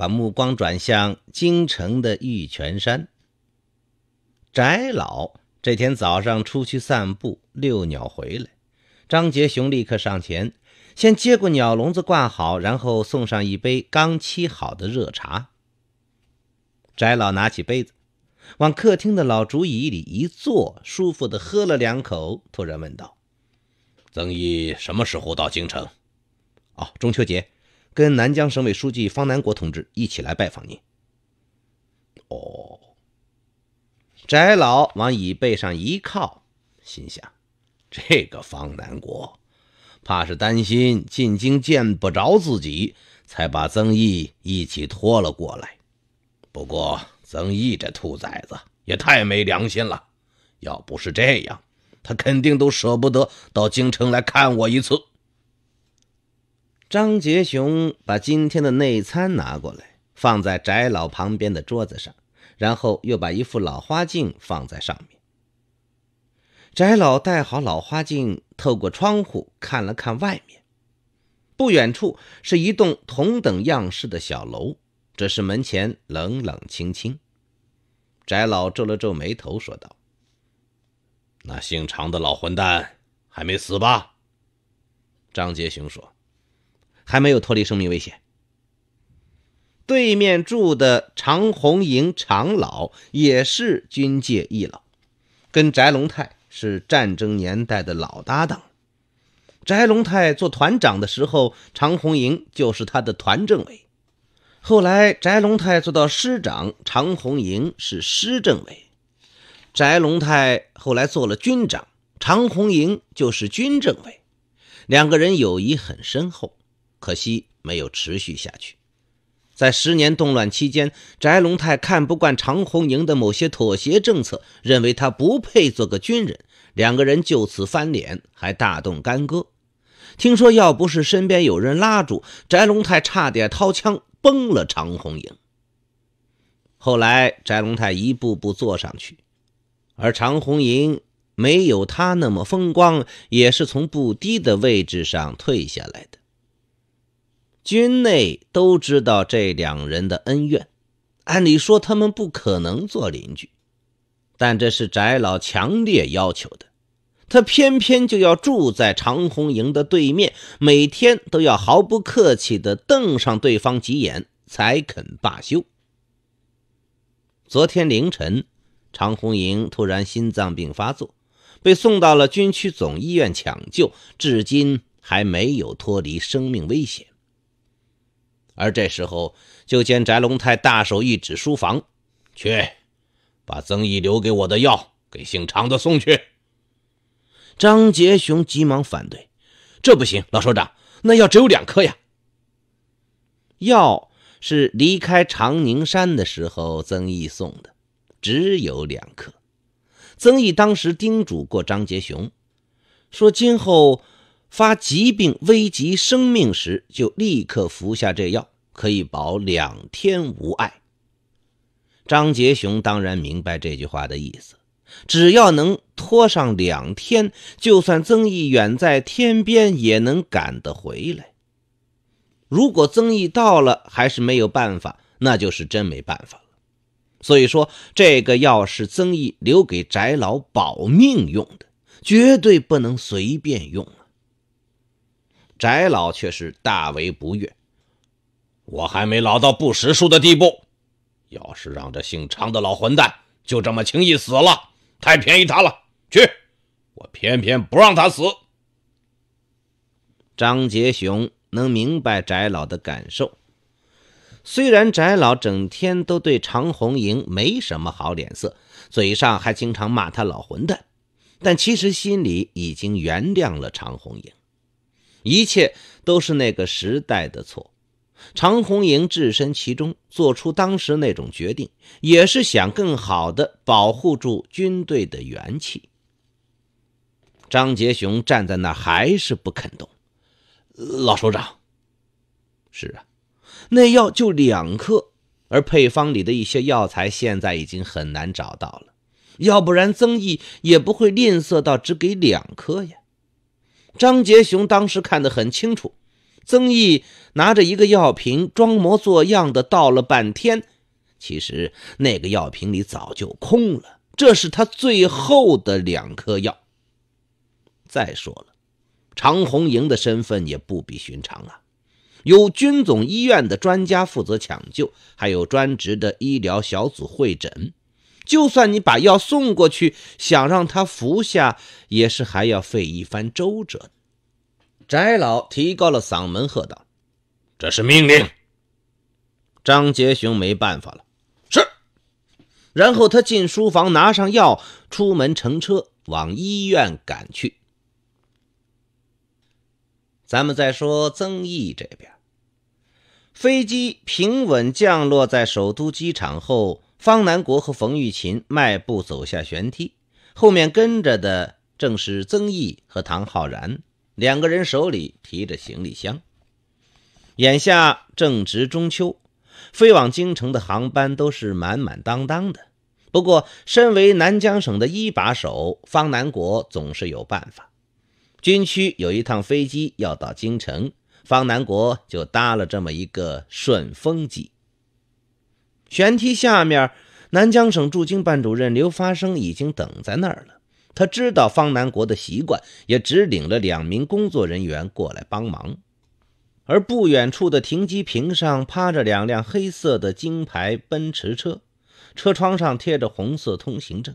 把目光转向京城的玉泉山。翟老这天早上出去散步遛鸟回来，张杰雄立刻上前，先接过鸟笼子挂好，然后送上一杯刚沏好的热茶。翟老拿起杯子，往客厅的老竹椅里一坐，舒服的喝了两口，突然问道：“曾毅什么时候到京城？”“哦，中秋节。”跟南疆省委书记方南国同志一起来拜访您。哦，翟老往椅背上一靠，心想：这个方南国，怕是担心进京见不着自己，才把曾毅一起拖了过来。不过，曾毅这兔崽子也太没良心了！要不是这样，他肯定都舍不得到京城来看我一次。张杰雄把今天的内餐拿过来，放在翟老旁边的桌子上，然后又把一副老花镜放在上面。翟老戴好老花镜，透过窗户看了看外面，不远处是一栋同等样式的小楼，只是门前冷冷清清。翟老皱了皱眉头，说道：“那姓常的老混蛋还没死吧？”张杰雄说。还没有脱离生命危险。对面住的常红营长老也是军界一老，跟翟龙泰是战争年代的老搭档。翟龙泰做团长的时候，常红营就是他的团政委；后来翟龙泰做到师长，常红营是师政委；翟龙泰后来做了军长，常红营就是军政委。两个人友谊很深厚。可惜没有持续下去。在十年动乱期间，翟龙泰看不惯常红莹的某些妥协政策，认为他不配做个军人，两个人就此翻脸，还大动干戈。听说要不是身边有人拉住，翟龙泰差点掏枪崩了常红莹。后来，翟龙泰一步步坐上去，而常红莹没有他那么风光，也是从不低的位置上退下来的。军内都知道这两人的恩怨，按理说他们不可能做邻居，但这是翟老强烈要求的，他偏偏就要住在常红营的对面，每天都要毫不客气地瞪上对方几眼才肯罢休。昨天凌晨，常红营突然心脏病发作，被送到了军区总医院抢救，至今还没有脱离生命危险。而这时候，就见翟龙泰大手一指书房：“去，把曾毅留给我的药给姓常的送去。”张杰雄急忙反对：“这不行，老首长，那药只有两颗呀。药是离开长宁山的时候曾毅送的，只有两颗。曾毅当时叮嘱过张杰雄，说今后发疾病危及生命时，就立刻服下这药。”可以保两天无碍。张杰雄当然明白这句话的意思，只要能拖上两天，就算曾毅远在天边，也能赶得回来。如果曾毅到了还是没有办法，那就是真没办法了。所以说，这个药是曾毅留给翟老保命用的，绝对不能随便用啊！翟老却是大为不悦。我还没老到不识数的地步。要是让这姓常的老混蛋就这么轻易死了，太便宜他了。去，我偏偏不让他死。张杰雄能明白翟老的感受，虽然翟老整天都对常红英没什么好脸色，嘴上还经常骂他老混蛋，但其实心里已经原谅了常红英。一切都是那个时代的错。常红营置身其中，做出当时那种决定，也是想更好的保护住军队的元气。张杰雄站在那还是不肯动。老首长，是啊，那药就两颗，而配方里的一些药材现在已经很难找到了，要不然曾毅也不会吝啬到只给两颗呀。张杰雄当时看得很清楚。曾毅拿着一个药瓶，装模作样的倒了半天，其实那个药瓶里早就空了。这是他最后的两颗药。再说了，常红莹的身份也不比寻常啊，有军总医院的专家负责抢救，还有专职的医疗小组会诊，就算你把药送过去，想让他服下，也是还要费一番周折的。翟老提高了嗓门喝道：“这是命令！”张杰雄没办法了，是。然后他进书房拿上药，出门乘车往医院赶去。咱们再说曾毅这边，飞机平稳降落在首都机场后，方南国和冯玉琴迈步走下舷梯，后面跟着的正是曾毅和唐浩然。两个人手里提着行李箱，眼下正值中秋，飞往京城的航班都是满满当当的。不过，身为南疆省的一把手，方南国总是有办法。军区有一趟飞机要到京城，方南国就搭了这么一个顺风机。舷梯下面，南疆省驻京办主任刘发生已经等在那儿了。他知道方南国的习惯，也只领了两名工作人员过来帮忙。而不远处的停机坪上趴着两辆黑色的金牌奔驰车，车窗上贴着红色通行证。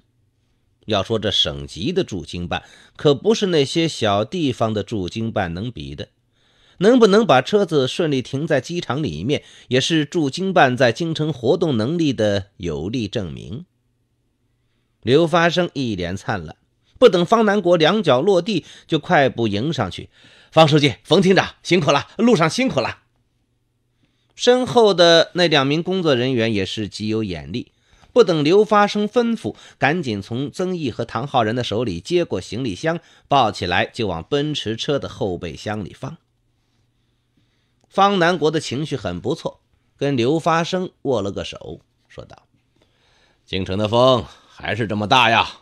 要说这省级的驻京办，可不是那些小地方的驻京办能比的。能不能把车子顺利停在机场里面，也是驻京办在京城活动能力的有力证明。刘发生一脸灿烂。不等方南国两脚落地，就快步迎上去。方书记、冯厅长辛苦了，路上辛苦了。身后的那两名工作人员也是极有眼力，不等刘发生吩咐，赶紧从曾毅和唐浩然的手里接过行李箱，抱起来就往奔驰车的后备箱里放。方南国的情绪很不错，跟刘发生握了个手，说道：“京城的风还是这么大呀。”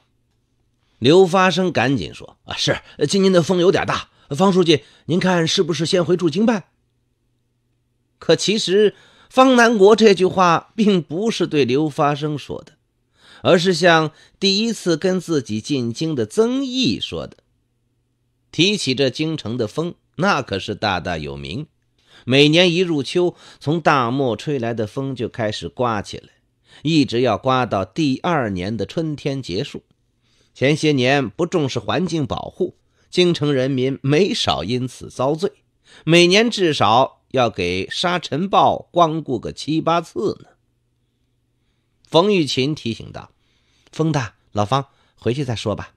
刘发生赶紧说：“啊，是今年的风有点大，方书记，您看是不是先回驻京办？”可其实，方南国这句话并不是对刘发生说的，而是向第一次跟自己进京的曾毅说的。提起这京城的风，那可是大大有名。每年一入秋，从大漠吹来的风就开始刮起来，一直要刮到第二年的春天结束。前些年不重视环境保护，京城人民没少因此遭罪，每年至少要给沙尘暴光顾个七八次呢。冯玉琴提醒道：“风大，老方，回去再说吧。”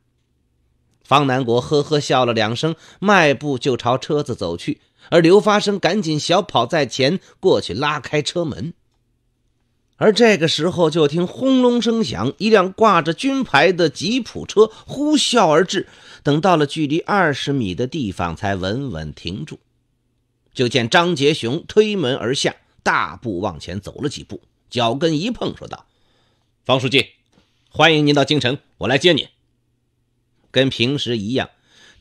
方南国呵呵笑了两声，迈步就朝车子走去，而刘发生赶紧小跑在前过去拉开车门。而这个时候，就听轰隆声响，一辆挂着军牌的吉普车呼啸而至，等到了距离二十米的地方才稳稳停住。就见张杰雄推门而下，大步往前走了几步，脚跟一碰，说道：“方书记，欢迎您到京城，我来接您。”跟平时一样，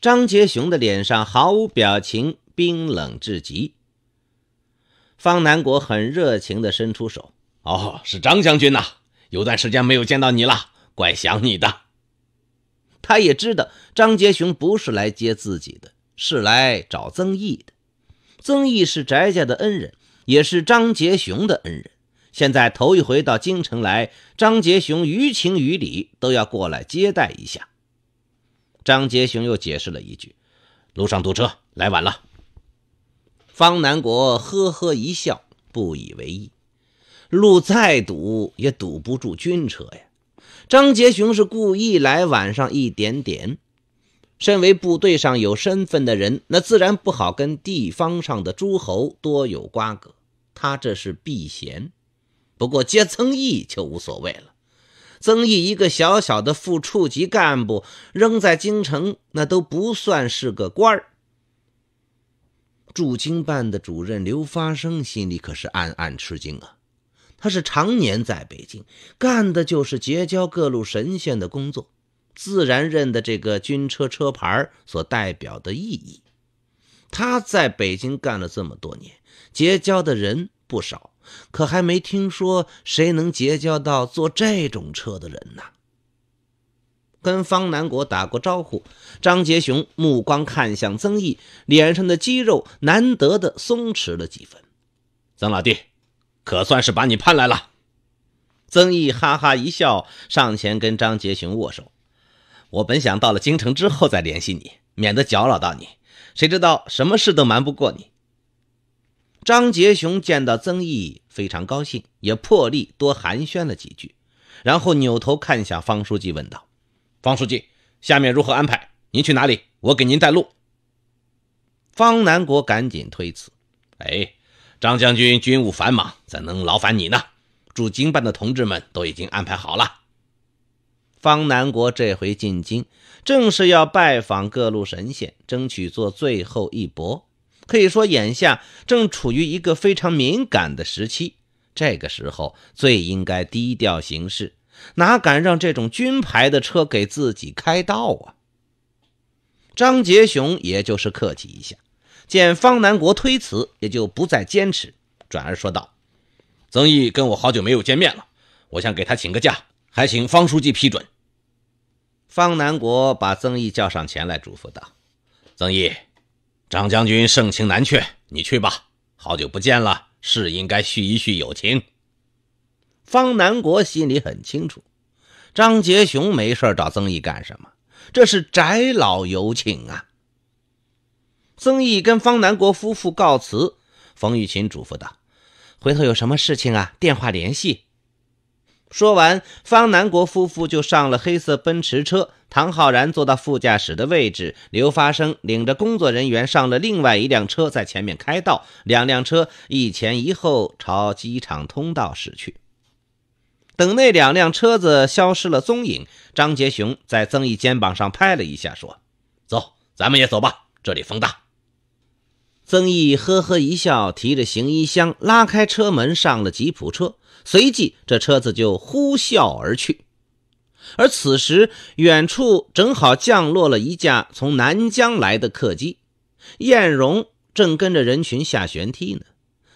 张杰雄的脸上毫无表情，冰冷至极。方南国很热情的伸出手。哦，是张将军呐，有段时间没有见到你了，怪想你的。他也知道张杰雄不是来接自己的，是来找曾毅的。曾毅是翟家的恩人，也是张杰雄的恩人。现在头一回到京城来，张杰雄于情于理都要过来接待一下。张杰雄又解释了一句：“路上堵车，来晚了。”方南国呵呵一笑，不以为意。路再堵也堵不住军车呀！张杰雄是故意来晚上一点点。身为部队上有身份的人，那自然不好跟地方上的诸侯多有瓜葛，他这是避嫌。不过，接曾毅就无所谓了。曾毅一个小小的副处级干部，扔在京城那都不算是个官儿。驻京办的主任刘发生心里可是暗暗吃惊啊！他是常年在北京干的，就是结交各路神仙的工作，自然认得这个军车车牌所代表的意义。他在北京干了这么多年，结交的人不少，可还没听说谁能结交到坐这种车的人呢。跟方南国打过招呼，张杰雄目光看向曾毅，脸上的肌肉难得的松弛了几分。曾老弟。可算是把你盼来了，曾毅哈哈一笑，上前跟张杰雄握手。我本想到了京城之后再联系你，免得搅扰到你。谁知道什么事都瞒不过你。张杰雄见到曾毅非常高兴，也破例多寒暄了几句，然后扭头看向方书记问道：“方书记，下面如何安排？您去哪里？我给您带路。”方南国赶紧推辞：“哎。”张将军军务繁忙，怎能劳烦你呢？驻京办的同志们都已经安排好了。方南国这回进京，正是要拜访各路神仙，争取做最后一搏。可以说，眼下正处于一个非常敏感的时期，这个时候最应该低调行事，哪敢让这种军牌的车给自己开道啊？张杰雄也就是客气一下。见方南国推辞，也就不再坚持，转而说道：“曾毅跟我好久没有见面了，我想给他请个假，还请方书记批准。”方南国把曾毅叫上前来，嘱咐道：“曾毅，张将军盛情难却，你去吧。好久不见了，是应该叙一叙友情。”方南国心里很清楚，张杰雄没事找曾毅干什么？这是翟老有请啊。曾毅跟方南国夫妇告辞，冯玉琴嘱咐道：“回头有什么事情啊，电话联系。”说完，方南国夫妇就上了黑色奔驰车，唐浩然坐到副驾驶的位置，刘发生领着工作人员上了另外一辆车，在前面开道，两辆车一前一后朝机场通道驶去。等那两辆车子消失了踪影，张杰雄在曾毅肩膀上拍了一下，说：“走，咱们也走吧，这里风大。”曾毅呵呵一笑，提着行医箱，拉开车门上了吉普车，随即这车子就呼啸而去。而此时，远处正好降落了一架从南疆来的客机。燕荣正跟着人群下舷梯呢，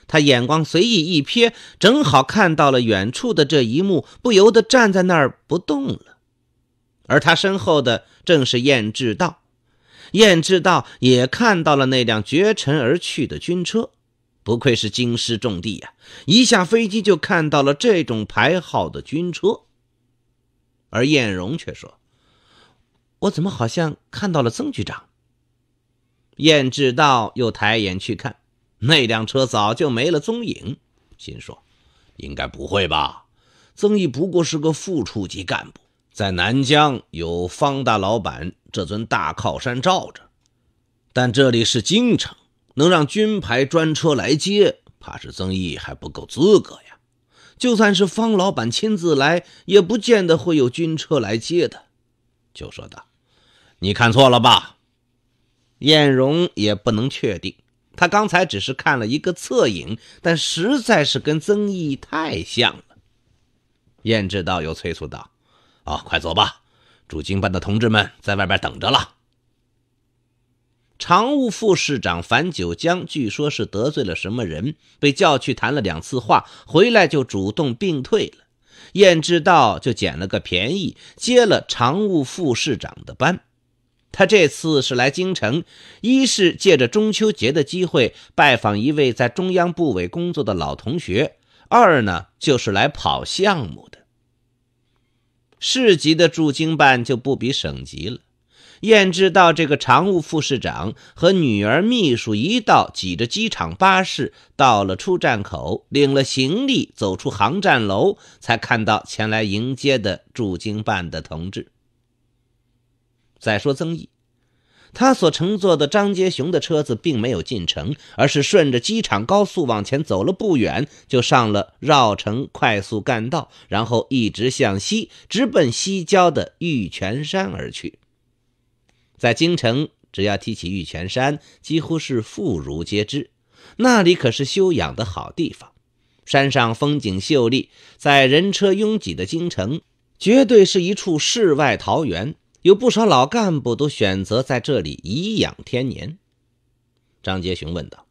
他眼光随意一瞥，正好看到了远处的这一幕，不由得站在那儿不动了。而他身后的正是燕志道。燕志道也看到了那辆绝尘而去的军车，不愧是京师重地呀！一下飞机就看到了这种牌号的军车。而燕荣却说：“我怎么好像看到了曾局长？”燕志道又抬眼去看，那辆车早就没了踪影，心说：“应该不会吧？曾毅不过是个副处级干部。”在南疆有方大老板这尊大靠山罩着，但这里是京城，能让军牌专车来接，怕是曾毅还不够资格呀。就算是方老板亲自来，也不见得会有军车来接的。就说道：“你看错了吧？”燕荣也不能确定，他刚才只是看了一个侧影，但实在是跟曾毅太像了。燕志道又催促道。啊，快走吧！驻京办的同志们在外边等着了。常务副市长樊九江据说是得罪了什么人，被叫去谈了两次话，回来就主动病退了。燕志道就捡了个便宜，接了常务副市长的班。他这次是来京城，一是借着中秋节的机会拜访一位在中央部委工作的老同学，二呢就是来跑项目的。市级的驻京办就不比省级了。燕之道这个常务副市长和女儿秘书一道挤着机场巴士到了出站口，领了行李走出航站楼，才看到前来迎接的驻京办的同志。再说曾毅。他所乘坐的张杰雄的车子并没有进城，而是顺着机场高速往前走了不远，就上了绕城快速干道，然后一直向西，直奔西郊的玉泉山而去。在京城，只要提起玉泉山，几乎是妇孺皆知。那里可是修养的好地方，山上风景秀丽，在人车拥挤的京城，绝对是一处世外桃源。有不少老干部都选择在这里颐养天年。张杰雄问道：“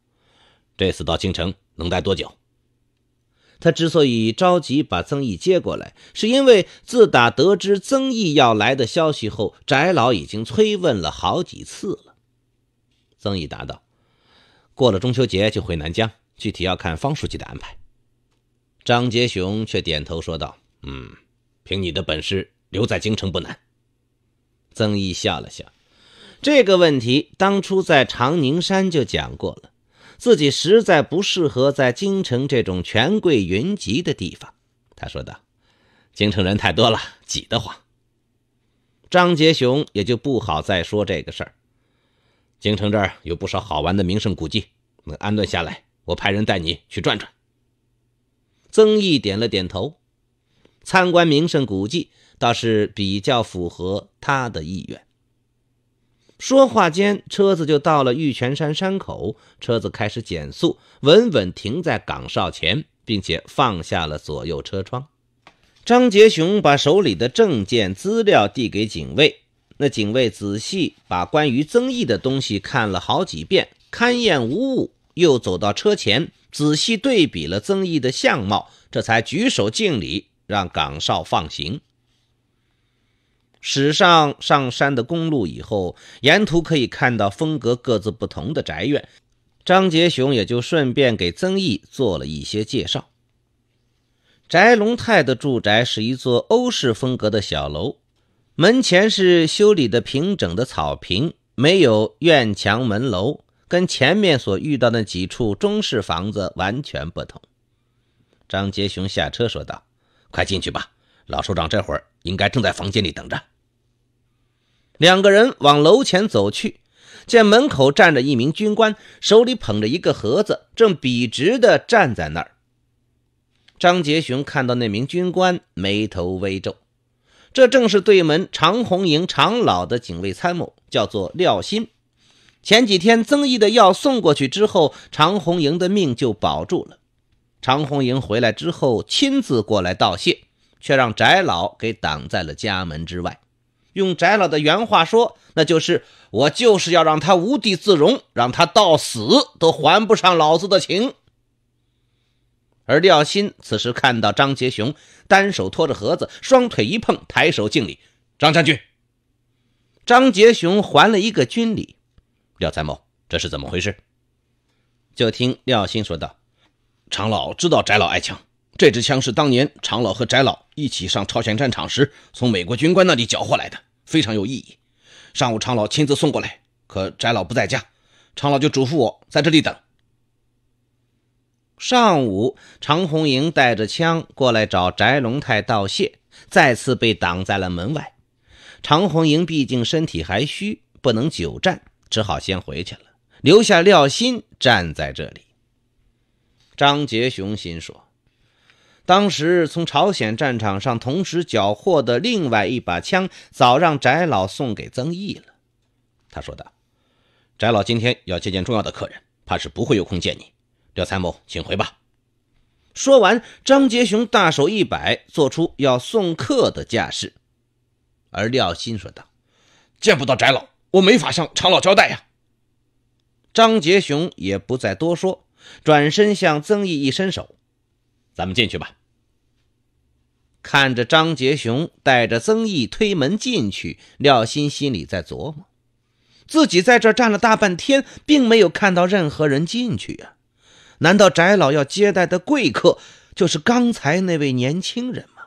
这次到京城能待多久？”他之所以着急把曾毅接过来，是因为自打得知曾毅要来的消息后，翟老已经催问了好几次了。曾毅答道：“过了中秋节就回南疆，具体要看方书记的安排。”张杰雄却点头说道：“嗯，凭你的本事留在京城不难。”曾毅笑了笑，这个问题当初在长宁山就讲过了，自己实在不适合在京城这种权贵云集的地方。他说道：“京城人太多了，挤得慌。”张杰雄也就不好再说这个事儿。京城这儿有不少好玩的名胜古迹，能安顿下来，我派人带你去转转。曾毅点了点头，参观名胜古迹。倒是比较符合他的意愿。说话间，车子就到了玉泉山山口，车子开始减速，稳稳停在岗哨前，并且放下了左右车窗。张杰雄把手里的证件资料递给警卫，那警卫仔细把关于曾毅的东西看了好几遍，勘验无误，又走到车前，仔细对比了曾毅的相貌，这才举手敬礼，让岗哨放行。驶上上山的公路以后，沿途可以看到风格各自不同的宅院。张杰雄也就顺便给曾毅做了一些介绍。翟龙泰的住宅是一座欧式风格的小楼，门前是修理的平整的草坪，没有院墙门楼，跟前面所遇到的几处中式房子完全不同。张杰雄下车说道：“快进去吧，老首长这会儿应该正在房间里等着。”两个人往楼前走去，见门口站着一名军官，手里捧着一个盒子，正笔直地站在那儿。张杰雄看到那名军官，眉头微皱。这正是对门常红营长老的警卫参谋，叫做廖新。前几天曾毅的药送过去之后，常红营的命就保住了。常红营回来之后，亲自过来道谢，却让翟老给挡在了家门之外。用翟老的原话说，那就是我就是要让他无地自容，让他到死都还不上老子的情。而廖鑫此时看到张杰雄单手托着盒子，双腿一碰，抬手敬礼。张将军，张杰雄还了一个军礼。廖参谋，这是怎么回事？就听廖鑫说道：“长老知道翟老爱枪，这支枪是当年长老和翟老一起上朝鲜战场时，从美国军官那里缴获来的。”非常有意义。上午常老亲自送过来，可翟老不在家，常老就嘱咐我在这里等。上午常红莹带着枪过来找翟龙泰道谢，再次被挡在了门外。常红莹毕竟身体还虚，不能久站，只好先回去了，留下廖鑫站在这里。张杰雄心说。当时从朝鲜战场上同时缴获的另外一把枪，早让翟老送给曾毅了。他说道：“翟老今天要接见重要的客人，怕是不会有空见你。”廖参谋，请回吧。说完，张杰雄大手一摆，做出要送客的架势。而廖鑫说道：“见不到翟老，我没法向常老交代呀。”张杰雄也不再多说，转身向曾毅一伸手：“咱们进去吧。”看着张杰雄带着曾毅推门进去，廖鑫心里在琢磨：自己在这站了大半天，并没有看到任何人进去呀？难道翟老要接待的贵客就是刚才那位年轻人吗？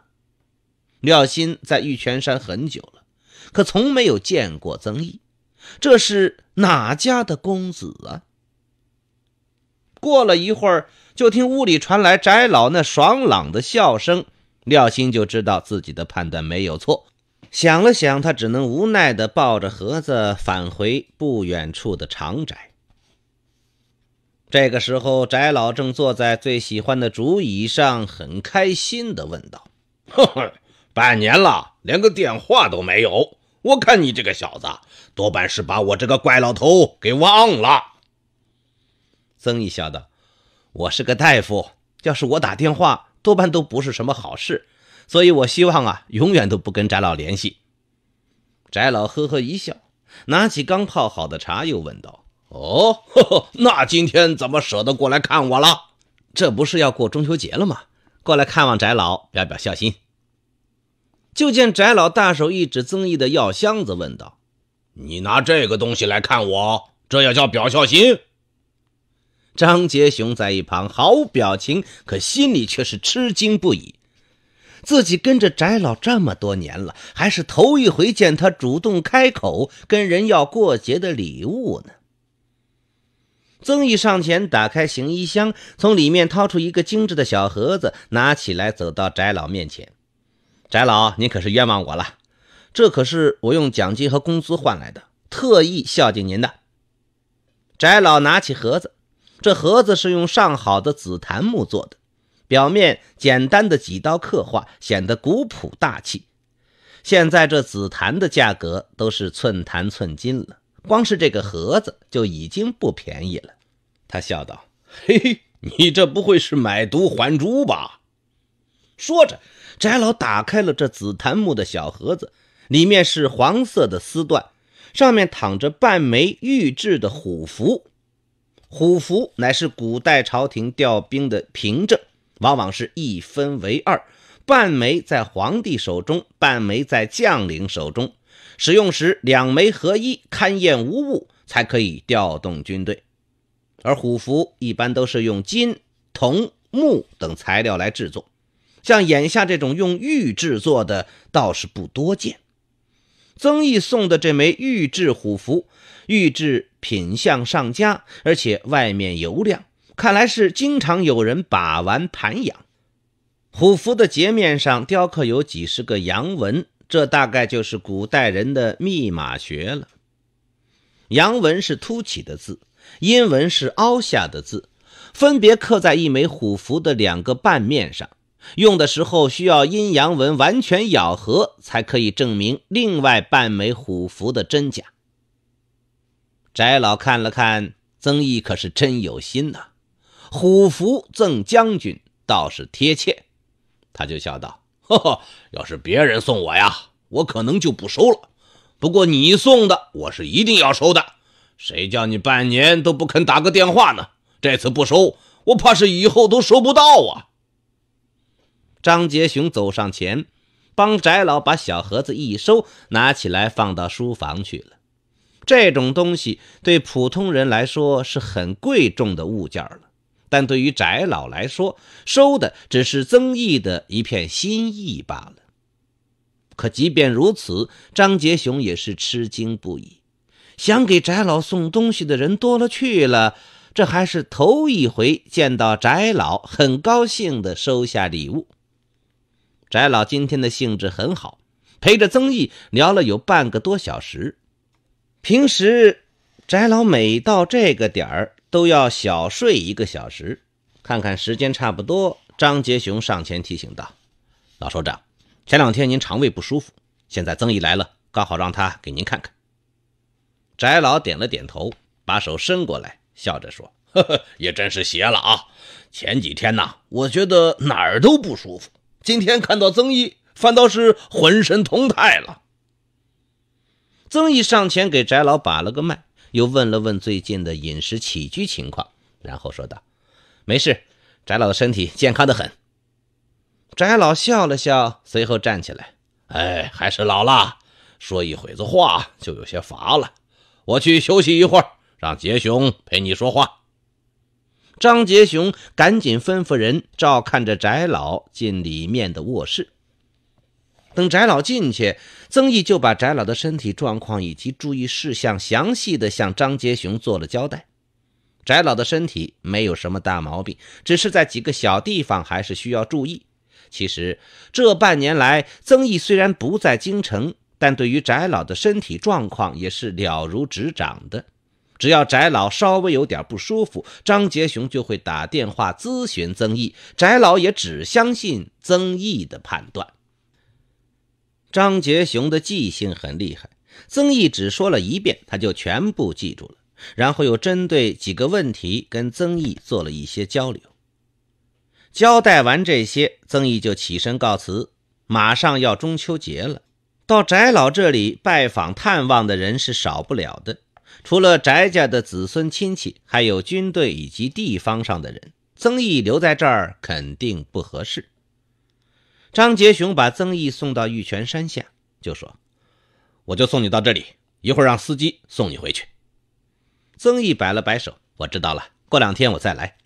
廖鑫在玉泉山很久了，可从没有见过曾毅，这是哪家的公子啊？过了一会儿，就听屋里传来翟老那爽朗的笑声。廖鑫就知道自己的判断没有错，想了想，他只能无奈的抱着盒子返回不远处的长宅。这个时候，翟老正坐在最喜欢的竹椅上，很开心的问道：“呵呵，半年了，连个电话都没有，我看你这个小子多半是把我这个怪老头给忘了。”曾毅笑道：“我是个大夫，要是我打电话。”多半都不是什么好事，所以我希望啊，永远都不跟翟老联系。翟老呵呵一笑，拿起刚泡好的茶，又问道：“哦，呵呵，那今天怎么舍得过来看我了？这不是要过中秋节了吗？过来看望翟老，表表孝心。”就见翟老大手一指曾毅的药箱子，问道：“你拿这个东西来看我，这也叫表孝心？”张杰雄在一旁毫无表情，可心里却是吃惊不已。自己跟着翟老这么多年了，还是头一回见他主动开口跟人要过节的礼物呢。曾毅上前打开行衣箱，从里面掏出一个精致的小盒子，拿起来走到翟老面前：“翟老，您可是冤枉我了，这可是我用奖金和工资换来的，特意孝敬您的。”翟老拿起盒子。这盒子是用上好的紫檀木做的，表面简单的几刀刻画，显得古朴大气。现在这紫檀的价格都是寸檀寸金了，光是这个盒子就已经不便宜了。他笑道：“嘿嘿，你这不会是买椟还珠吧？”说着，翟老打开了这紫檀木的小盒子，里面是黄色的丝缎，上面躺着半枚玉制的虎符。虎符乃是古代朝廷调兵的凭证，往往是一分为二，半枚在皇帝手中，半枚在将领手中。使用时两枚合一，勘验无误才可以调动军队。而虎符一般都是用金、铜、木等材料来制作，像眼下这种用玉制作的倒是不多见。曾毅送的这枚玉制虎符，玉制。品相上佳，而且外面油亮，看来是经常有人把玩盘养。虎符的截面上雕刻有几十个阳文，这大概就是古代人的密码学了。阳文是凸起的字，阴文是凹下的字，分别刻在一枚虎符的两个半面上。用的时候需要阴阳文完全咬合，才可以证明另外半枚虎符的真假。翟老看了看曾毅，可是真有心呐，虎符赠将军倒是贴切，他就笑道：“呵呵，要是别人送我呀，我可能就不收了。不过你送的，我是一定要收的。谁叫你半年都不肯打个电话呢？这次不收，我怕是以后都收不到啊。”张杰雄走上前，帮翟老把小盒子一收，拿起来放到书房去了。这种东西对普通人来说是很贵重的物件了，但对于翟老来说，收的只是曾毅的一片心意罢了。可即便如此，张杰雄也是吃惊不已。想给翟老送东西的人多了去了，这还是头一回见到翟老很高兴的收下礼物。翟老今天的兴致很好，陪着曾毅聊了有半个多小时。平时，翟老每到这个点儿都要小睡一个小时。看看时间差不多，张杰雄上前提醒道：“老首长，前两天您肠胃不舒服，现在曾毅来了，刚好让他给您看看。”翟老点了点头，把手伸过来，笑着说：“呵呵，也真是邪了啊！前几天呢，我觉得哪儿都不舒服，今天看到曾毅，反倒是浑身通泰了。”曾毅上前给翟老把了个脉，又问了问最近的饮食起居情况，然后说道：“没事，翟老的身体健康的很。”翟老笑了笑，随后站起来：“哎，还是老了，说一会子话就有些乏了，我去休息一会儿，让杰雄陪你说话。”张杰雄赶紧吩咐人照看着翟老进里面的卧室。等翟老进去，曾毅就把翟老的身体状况以及注意事项详细的向张杰雄做了交代。翟老的身体没有什么大毛病，只是在几个小地方还是需要注意。其实这半年来，曾毅虽然不在京城，但对于翟老的身体状况也是了如指掌的。只要翟老稍微有点不舒服，张杰雄就会打电话咨询曾毅，翟老也只相信曾毅的判断。张杰雄的记性很厉害，曾毅只说了一遍，他就全部记住了。然后又针对几个问题跟曾毅做了一些交流。交代完这些，曾毅就起身告辞。马上要中秋节了，到翟老这里拜访探望的人是少不了的，除了翟家的子孙亲戚，还有军队以及地方上的人。曾毅留在这儿肯定不合适。张杰雄把曾毅送到玉泉山下，就说：“我就送你到这里，一会儿让司机送你回去。”曾毅摆了摆手：“我知道了，过两天我再来。”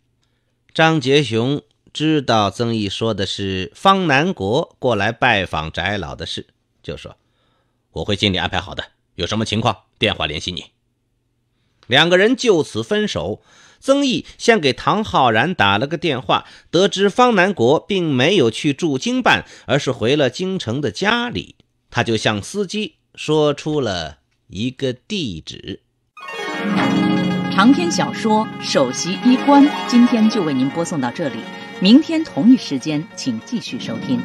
张杰雄知道曾毅说的是方南国过来拜访翟老的事，就说：“我会尽力安排好的，有什么情况电话联系你。”两个人就此分手。曾毅先给唐浩然打了个电话，得知方南国并没有去驻京办，而是回了京城的家里。他就向司机说出了一个地址。长篇小说《首席医官》，今天就为您播送到这里，明天同一时间，请继续收听。